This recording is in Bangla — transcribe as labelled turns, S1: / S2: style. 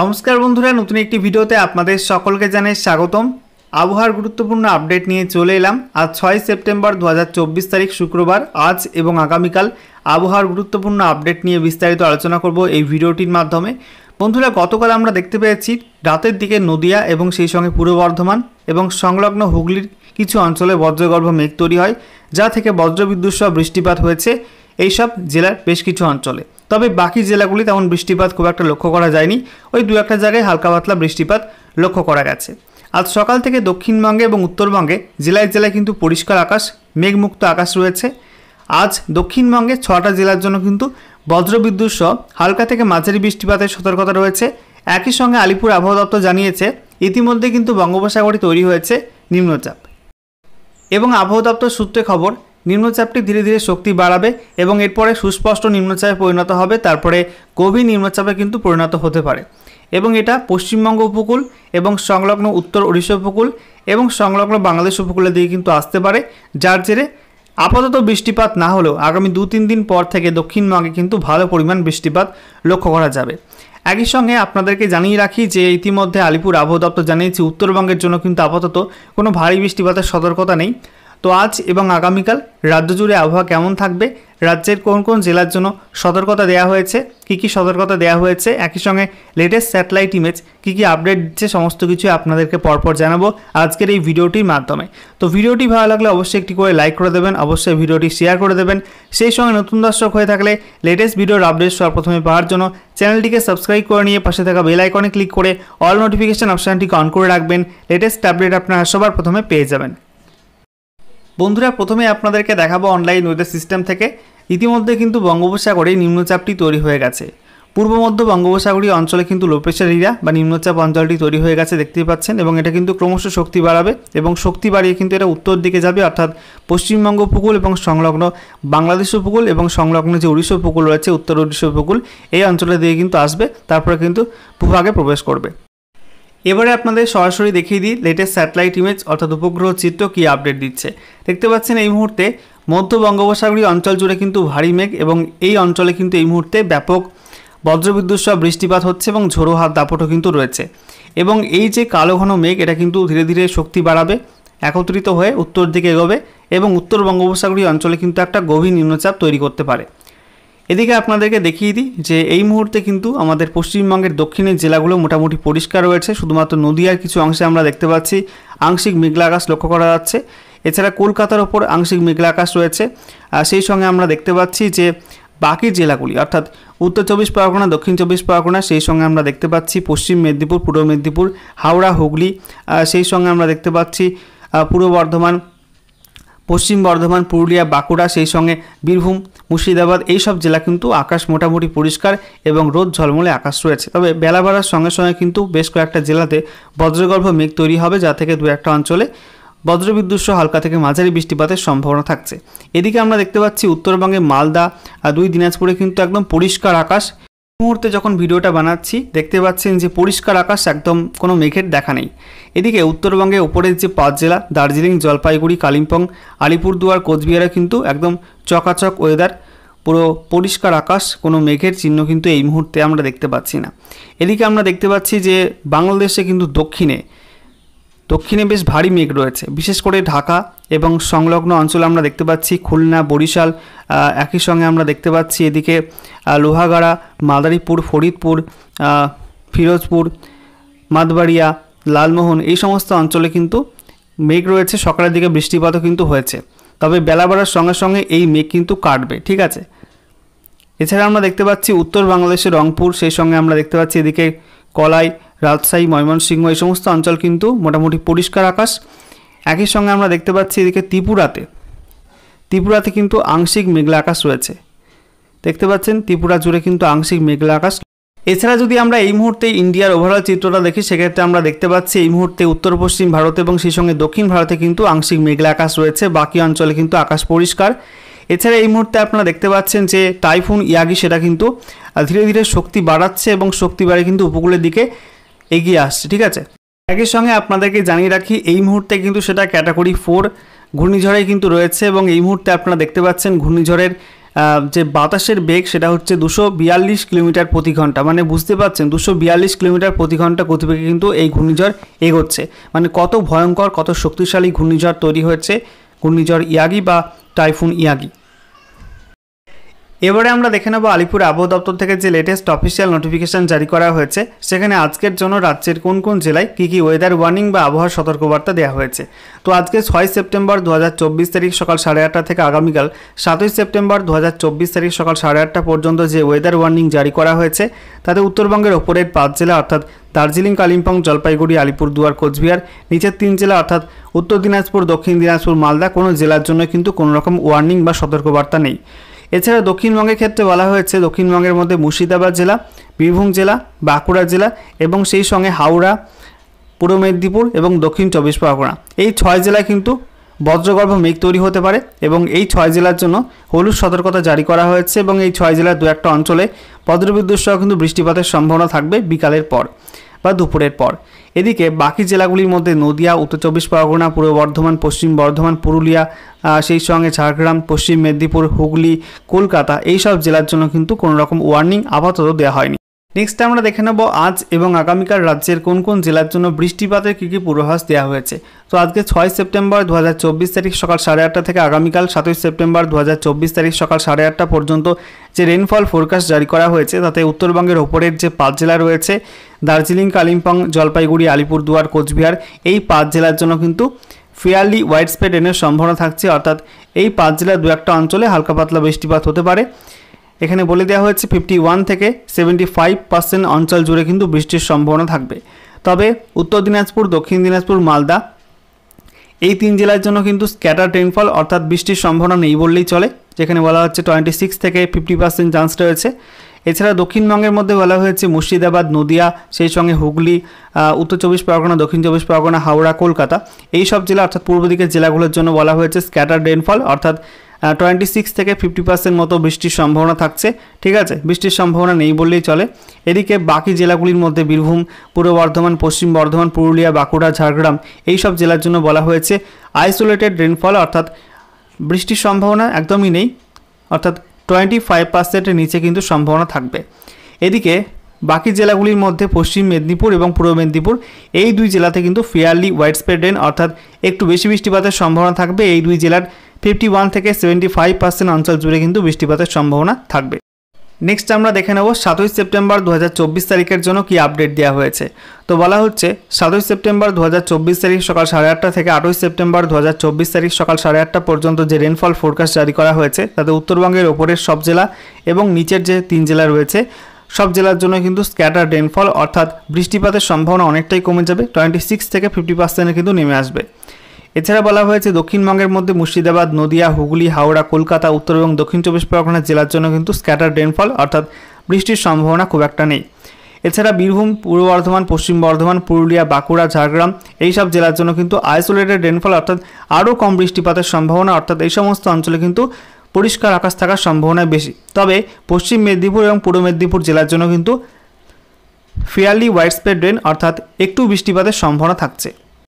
S1: নমস্কার বন্ধুরা নতুন একটি ভিডিওতে আপনাদের সকলকে জানাই স্বাগতম আবহাওয়ার গুরুত্বপূর্ণ আপডেট নিয়ে চলে এলাম আজ ছয় সেপ্টেম্বর দু তারিখ শুক্রবার আজ এবং আগামীকাল আবহাওয়ার গুরুত্বপূর্ণ আপডেট নিয়ে বিস্তারিত আলোচনা করব এই ভিডিওটির মাধ্যমে বন্ধুরা গতকাল আমরা দেখতে পেয়েছি রাতের দিকে নদিয়া এবং সেই সঙ্গে পূর্ব বর্ধমান এবং সংলগ্ন হুগলির কিছু অঞ্চলে বজ্রগর্ভ মেঘ তৈরি হয় যা থেকে বজ্রবিদ্যুৎসহ বৃষ্টিপাত হয়েছে এইসব জেলার বেশ কিছু অঞ্চলে তবে বাকি জেলাগুলি তেমন বৃষ্টিপাত খুব একটা লক্ষ্য করা যায়নি ওই দু একটা জায়গায় হালকা পাতলা বৃষ্টিপাত লক্ষ্য করা গেছে আজ সকাল থেকে দক্ষিণবঙ্গে এবং উত্তরবঙ্গে জেলায় জেলায় কিন্তু পরিষ্কার আকাশ মেঘমুক্ত আকাশ রয়েছে আজ দক্ষিণবঙ্গে ছটা জেলার জন্য কিন্তু বজ্রবিদ্যুৎ সহ হালকা থেকে মাঝারি বৃষ্টিপাতের সতর্কতা রয়েছে একই সঙ্গে আলিপুর আবহাওয়া দপ্তর জানিয়েছে ইতিমধ্যে কিন্তু বঙ্গোপসাগরে তৈরি হয়েছে নিম্নচাপ এবং আবহাওয়া দপ্তর সূত্রে খবর নিম্নচাপটি ধীরে ধীরে শক্তি বাড়াবে এবং এরপরে সুস্পষ্ট নিম্নচাপে পরিণত হবে তারপরে গভীর নিম্নচাপে কিন্তু পরিণত হতে পারে এবং এটা পশ্চিমবঙ্গ উপকূল এবং সংলগ্ন উত্তর উড়িষ্যা উপকূল এবং সংলগ্ন বাংলাদেশ উপকূলের দিকে কিন্তু আসতে পারে যার জেরে আপাতত বৃষ্টিপাত না হলেও আগামী দু তিন দিন পর থেকে দক্ষিণবঙ্গে কিন্তু ভালো পরিমাণ বৃষ্টিপাত লক্ষ্য করা যাবে একই সঙ্গে আপনাদেরকে জানিয়ে রাখি যে ইতিমধ্যে আলিপুর আবহাওয়া দপ্তর জানিয়েছে উত্তরবঙ্গের জন্য কিন্তু আপাতত কোনো ভারী বৃষ্টিপাতের সতর্কতা নেই তো আজ এবং আগামীকাল রাজ্য জুড়ে আবহাওয়া কেমন থাকবে রাজ্যের কোন কোন জেলার জন্য সতর্কতা দেওয়া হয়েছে কি কি সতর্কতা দেওয়া হয়েছে একই সঙ্গে লেটেস্ট স্যাটেলাইট ইমেজ কি কি আপডেট দিচ্ছে সমস্ত কিছু আপনাদেরকে পরপর জানাবো আজকের এই ভিডিওটির মাধ্যমে তো ভিডিওটি ভালো লাগলে অবশ্যই একটি করে লাইক করে দেবেন অবশ্যই ভিডিওটি শেয়ার করে দেবেন সেই সঙ্গে নতুন দর্শক হয়ে থাকলে লেটেস্ট ভিডিওর আপডেট সর্বপ্রথমে পাওয়ার জন্য চ্যানেলটিকে সাবস্ক্রাইব করে নিয়ে পাশে থাকা বেল আইকনে ক্লিক করে অল নোটিফিকেশান অপশানটিকে অন করে রাখবেন লেটেস্ট আপডেট আপনারা সবার প্রথমে পেয়ে যাবেন বন্ধুরা প্রথমে আপনাদেরকে দেখাবো অনলাইন ওয়েদার সিস্টেম থেকে ইতিমধ্যে কিন্তু বঙ্গোপসাগরে নিম্নচাপটি তৈরি হয়ে গেছে পূর্ব মধ্য বঙ্গোপসাগরী অঞ্চলে কিন্তু লো বা নিম্নচাপ অঞ্চলটি তৈরি হয়ে গেছে দেখতে পাচ্ছেন এবং এটা কিন্তু ক্রমশ শক্তি বাড়াবে এবং শক্তি বাড়িয়ে কিন্তু এটা উত্তর দিকে যাবে অর্থাৎ পশ্চিমবঙ্গ উপকূল এবং সংলগ্ন বাংলাদেশ উপকূল এবং সংলগ্ন যে উড়িষ্যা উপকূল রয়েছে উত্তর উড়িষ্যা উপকূল এই অঞ্চলে দিয়ে কিন্তু আসবে তারপরে কিন্তু ভূভাগে প্রবেশ করবে এবারে আপনাদের সরাসরি দেখিয়ে দিই লেটেস্ট স্যাটেলাইট ইমেজ অর্থাৎ উপগ্রহ চিত্র কী আপডেট দিচ্ছে দেখতে পাচ্ছেন এই মুহূর্তে মধ্য বঙ্গোপসাগরীয় অঞ্চল জুড়ে কিন্তু ভারী মেঘ এবং এই অঞ্চলে কিন্তু এই মুহূর্তে ব্যাপক বজ্রবিদ্যুৎ সহ বৃষ্টিপাত হচ্ছে এবং ঝোড়ো হাত দাপটও কিন্তু রয়েছে এবং এই যে কালো ঘন মেঘ এটা কিন্তু ধীরে ধীরে শক্তি বাড়াবে একত্রিত হয়ে উত্তর দিকে এগোবে এবং উত্তর বঙ্গোপসাগরীয় অঞ্চলে কিন্তু একটা গভীর নিম্নচাপ তৈরি করতে পারে এদিকে আপনাদেরকে দেখিয়ে দিই যে এই মুহূর্তে কিন্তু আমাদের পশ্চিমবঙ্গের দক্ষিণের জেলাগুলো মোটামুটি পরিষ্কার রয়েছে শুধুমাত্র নদীয়ার কিছু অংশে আমরা দেখতে পাচ্ছি আংশিক মেঘলা আকাশ লক্ষ্য করা যাচ্ছে এছাড়া কলকাতার ওপর আংশিক মেঘলা আকাশ রয়েছে সেই সঙ্গে আমরা দেখতে পাচ্ছি যে বাকি জেলাগুলি অর্থাৎ উত্তর চব্বিশ পরগনা দক্ষিণ চব্বিশ পরগনা সেই সঙ্গে আমরা দেখতে পাচ্ছি পশ্চিম মেদিনীপুর পূর্ব মেদিনীপুর হাওড়া হুগলি সেই সঙ্গে আমরা দেখতে পাচ্ছি পূর্ব বর্ধমান পশ্চিম বর্ধমান পুরুলিয়া বাঁকুড়া সেই সঙ্গে বীরভূম মুর্শিদাবাদ এইসব জেলা কিন্তু আকাশ মোটামুটি পরিষ্কার এবং রোদ ঝলমলে আকাশ রয়েছে তবে বেলা বাড়ার সঙ্গে সঙ্গে কিন্তু বেশ কয়েকটা জেলাতে বজ্রগর্ভ মেঘ তৈরি হবে যা থেকে দু একটা অঞ্চলে বজ্রবিদ্যুৎ সহ হালকা থেকে মাঝারি বৃষ্টিপাতের সম্ভাবনা থাকছে এদিকে আমরা দেখতে পাচ্ছি উত্তরবঙ্গে মালদা আর দুই দিনাজপুরে কিন্তু একদম পরিষ্কার আকাশ মুহূর্তে যখন ভিডিওটা বানাচ্ছি দেখতে পাচ্ছেন যে পরিষ্কার আকাশ একদম কোনো মেঘের দেখা নেই এদিকে উত্তরবঙ্গে ওপরের যে পাঁচ জেলা দার্জিলিং জলপাইগুড়ি কালিম্পং আলিপুরদুয়ার কোচবিহারে কিন্তু একদম চকাচক ওয়েদার পুরো পরিষ্কার আকাশ কোনো মেঘের চিহ্ন কিন্তু এই মুহূর্তে আমরা দেখতে পাচ্ছি না এদিকে আমরা দেখতে পাচ্ছি যে বাংলাদেশে কিন্তু দক্ষিণে দক্ষিণে বেশ ভারী মেঘ রয়েছে বিশেষ করে ঢাকা এবং সংলগ্ন অঞ্চল আমরা দেখতে পাচ্ছি খুলনা বরিশাল একই সঙ্গে আমরা দেখতে পাচ্ছি এদিকে লোহাগাড়া মাদারীপুর ফরিদপুর ফিরোজপুর মাদবাড়িয়া লালমোহন এই সমস্ত অঞ্চলে কিন্তু মেঘ রয়েছে সকালের দিকে বৃষ্টিপাতও কিন্তু হয়েছে তবে বেলা বাড়ার সঙ্গে সঙ্গে এই মেঘ কিন্তু কাটবে ঠিক আছে এছাড়া আমরা দেখতে পাচ্ছি উত্তর বাংলাদেশের রংপুর সেই সঙ্গে আমরা দেখতে পাচ্ছি এদিকে কলাই রাজশাহী ময়মনসিংহ এই সমস্ত অঞ্চল কিন্তু মোটামুটি পরিষ্কার আকাশ একই সঙ্গে আমরা দেখতে পাচ্ছি এদিকে ত্রিপুরাতে ত্রিপুরাতে কিন্তু আংশিক মেঘলা আকাশ রয়েছে দেখতে পাচ্ছেন ত্রিপুরা জুড়ে কিন্তু আংশিক মেঘলা আকাশ এছাড়া যদি আমরা এই মুহূর্তে ইন্ডিয়ার ওভারঅল চিত্রটা দেখি সেক্ষেত্রে আমরা দেখতে পাচ্ছি এই মুহূর্তে উত্তর পশ্চিম ভারত এবং সেই সঙ্গে দক্ষিণ ভারতে কিন্তু আংশিক মেঘলা আকাশ রয়েছে বাকি অঞ্চলে কিন্তু আকাশ পরিষ্কার এছাড়া এই মুহূর্তে আপনারা দেখতে পাচ্ছেন যে টাইফুন ইয়াগি সেটা কিন্তু ধীরে ধীরে শক্তি বাড়াচ্ছে এবং শক্তি বাড়ে কিন্তু উপকূলের দিকে এগিয়ে আসছে ঠিক আছে একই সঙ্গে আপনাদেরকে জানিয়ে রাখি এই মুহূর্তে কিন্তু সেটা ক্যাটাগরি ফোর ঘূর্ণিঝড়ে কিন্তু রয়েছে এবং এই মুহূর্তে আপনারা দেখতে পাচ্ছেন ঘূর্ণিঝড়ের যে বাতাসের বেগ সেটা হচ্ছে দুশো বিয়াল্লিশ কিলোমিটার প্রতি ঘন্টা মানে বুঝতে পারছেন দুশো বিয়াল্লিশ কিলোমিটার প্রতি ঘন্টা গতিবেগে কিন্তু এই ঘূর্ণিঝড় এগোচ্ছে মানে কত ভয়ঙ্কর কত শক্তিশালী ঘূর্ণিঝড় তৈরি হয়েছে ঘূর্ণিঝড় ইয়াগি বা টাইফুন ইয়াগি এবারে আমরা দেখে নেব আলিপুর আবহাওয়া দপ্তর থেকে যে লেটেস্ট অফিসিয়াল নোটিফিকেশন জারি করা হয়েছে সেখানে আজকের জন্য রাজ্যের কোন কোন জেলায় কী কী ওয়েদার ওয়ার্নিং বা আবহাওয়ার সতর্কবার্তা দেওয়া হয়েছে তো আজকে ছয় সেপ্টেম্বর দু তারিখ সকাল সাড়ে আটটা থেকে আগামীকাল সাতই সেপ্টেম্বর দু তারিখ সকাল সাড়ে আটটা পর্যন্ত যে ওয়েদার ওয়ার্নিং জারি করা হয়েছে তাতে উত্তরবঙ্গের ওপরের পাঁচ জেলা অর্থাৎ দার্জিলিং কালিম্পং জলপাইগুড়ি আলিপুরদুয়ার কোচবিহার নিচের তিন জেলা অর্থাৎ উত্তর দিনাজপুর দক্ষিণ দিনাজপুর মালদা কোনো জেলার জন্য কিন্তু কোনো রকম ওয়ার্নিং বা সতর্কবার্তা নেই এছাড়া দক্ষিণবঙ্গের ক্ষেত্রে বলা হয়েছে দক্ষিণবঙ্গের মধ্যে মুর্শিদাবাদ জেলা বীরভূম জেলা বাঁকুড়া জেলা এবং সেই সঙ্গে হাওড়া পূর্ব মেদিনীপুর এবং দক্ষিণ চব্বিশ পরগনা এই ছয় জেলায় কিন্তু বজ্রগর্ভ মেঘ তৈরি হতে পারে এবং এই ছয় জেলার জন্য হলুদ সতর্কতা জারি করা হয়েছে এবং এই ছয় জেলার দু একটা অঞ্চলে বজ্রবিদ্যুৎ সহ কিন্তু বৃষ্টিপাতের সম্ভাবনা থাকবে বিকালের পর বা দুপুরের পর এদিকে বাকি জেলাগুলির মধ্যে নদিয়া উত্তর চব্বিশ পরগনা পূর্ব বর্ধমান পশ্চিম বর্ধমান পুরুলিয়া সেই সঙ্গে ঝাড়গ্রাম পশ্চিম মেদিনীপুর হুগলি কলকাতা এইসব জেলার জন্য কিন্তু কোনো রকম ওয়ার্নিং আপাতত দেওয়া হয়নি নেক্সট আমরা দেখে নেব আজ এবং আগামীকাল রাজ্যের কোন কোন জেলার জন্য বৃষ্টিপাতের কী কী পূর্বাভাস দেওয়া হয়েছে তো আজকে ছয় সেপ্টেম্বর দু তারিখ সকাল সাড়ে আটটা থেকে আগামীকাল সাতই সেপ্টেম্বর দু তারিখ সকাল সাড়ে আটটা পর্যন্ত যে রেনফল ফোরকাস্ট জারি করা হয়েছে তাতে উত্তরবঙ্গের ওপরের যে পাঁচ জেলা রয়েছে দার্জিলিং কালিম্পং জলপাইগুড়ি আলিপুরদুয়ার কোচবিহার এই পাঁচ জেলার জন্য কিন্তু ফেয়ারলি ওয়াইড স্প্রেড রেনের সম্ভাবনা থাকছে অর্থাৎ এই পাঁচ জেলার দু একটা অঞ্চলে হালকা পাতলা বৃষ্টিপাত হতে পারে এখানে বলে দেওয়া হয়েছে ফিফটি ওয়ান থেকে সেভেন্টি ফাইভ পার্সেন্ট অঞ্চল জুড়ে কিন্তু বৃষ্টির সম্ভাবনা থাকবে তবে উত্তর দিনাজপুর দক্ষিণ দিনাজপুর মালদা এই তিন জেলার জন্য কিন্তু স্ক্যাটার রেইনফল অর্থাৎ বৃষ্টির সম্ভাবনা নেই বললেই চলে যেখানে বলা হচ্ছে টোয়েন্টি সিক্স থেকে ফিফটি পার্সেন্ট চান্স রয়েছে এছাড়া দক্ষিণবঙ্গের মধ্যে বলা হয়েছে মুর্শিদাবাদ নদিয়া সেই সঙ্গে হুগলি উত্তর চব্বিশ পরগনা দক্ষিণ চব্বিশ পরগনা হাওড়া কলকাতা এই সব জেলা অর্থাৎ পূর্ব দিকের জেলাগুলোর জন্য বলা হয়েছে স্ক্যাটার রেনফল অর্থাৎ টোয়েন্টি সিক্স থেকে ফিফটি পার্সেন্ট মতো বৃষ্টির সম্ভাবনা থাকছে ঠিক আছে বৃষ্টির সম্ভাবনা নেই বললেই চলে এদিকে বাকি জেলাগুলির মধ্যে বীরভূম পূর্ব বর্ধমান পশ্চিম বর্ধমান পুরুলিয়া বাঁকুড়া ঝাড়গ্রাম এই সব জেলার জন্য বলা হয়েছে আইসোলেটেড রেনফল অর্থাৎ বৃষ্টির সম্ভাবনা একদমই নেই অর্থাৎ টোয়েন্টি ফাইভ পার্সেন্টের নিচে কিন্তু সম্ভাবনা থাকবে এদিকে বাকি জেলাগুলির মধ্যে পশ্চিম মেদিনীপুর এবং পূর্ব মেদিনীপুর এই দুই জেলাতে কিন্তু ফেয়ারলি হোয়াইট স্প্রেড রেন অর্থাৎ একটু বেশি বৃষ্টিপাতের সম্ভাবনা থাকবে এই দুই জেলার ফিফটি ওয়ান থেকে সেভেন্টি ফাইভ পার্সেন্ট অঞ্চল জুড়ে কিন্তু বৃষ্টিপাতের সম্ভাবনা থাকবে নেক্সট আমরা দেখে নেব সাতই সেপ্টেম্বর দু তারিখের জন্য কি আপডেট দেওয়া হয়েছে তো বলা হচ্ছে সাতই সেপ্টেম্বর দু তারিখ সকাল সাড়ে আটটা থেকে আটই সেপ্টেম্বর দু তারিখ সকাল সাড়ে আটটা পর্যন্ত যে রেনফল ফোরকাস্ট জারি করা হয়েছে তাতে উত্তরবঙ্গের ওপরের সব জেলা এবং নিচের যে তিন জেলা রয়েছে সব জেলার জন্য কিন্তু স্ক্যাটার রেনফল অর্থাৎ বৃষ্টিপাতের সম্ভাবনা অনেকটাই কমে যাবে টোয়েন্টি সিক্স থেকে ফিফটি পার্সেন্টে কিন্তু নেমে আসবে এছাড়া বলা হয়েছে দক্ষিণবঙ্গের মধ্যে মুর্শিদাবাদ নদিয়া হুগলি হাওড়া কলকাতা উত্তর এবং দক্ষিণ চব্বিশ পরগনা জেলার জন্য কিন্তু স্ক্যাটার রেনফল অর্থাৎ বৃষ্টির সম্ভাবনা খুব একটা নেই এছাড়া বীরভূম পূর্ব বর্ধমান পশ্চিম বর্ধমান পুরুলিয়া বাঁকুড়া ঝাড়গ্রাম এইসব জেলার জন্য কিন্তু আইসোলেটেড রেনফল অর্থাৎ আরও কম বৃষ্টিপাতের সম্ভাবনা অর্থাৎ এই সমস্ত অঞ্চলে কিন্তু পরিষ্কার আকাশ থাকার সম্ভাবনা বেশি তবে পশ্চিম মেদিনীপুর এবং পূর্ব মেদিনীপুর জেলার জন্য কিন্তু ফেয়ারলি ওয়াইড স্প্রেড রেন অর্থাৎ একটু বৃষ্টিপাতের সম্ভাবনা থাকছে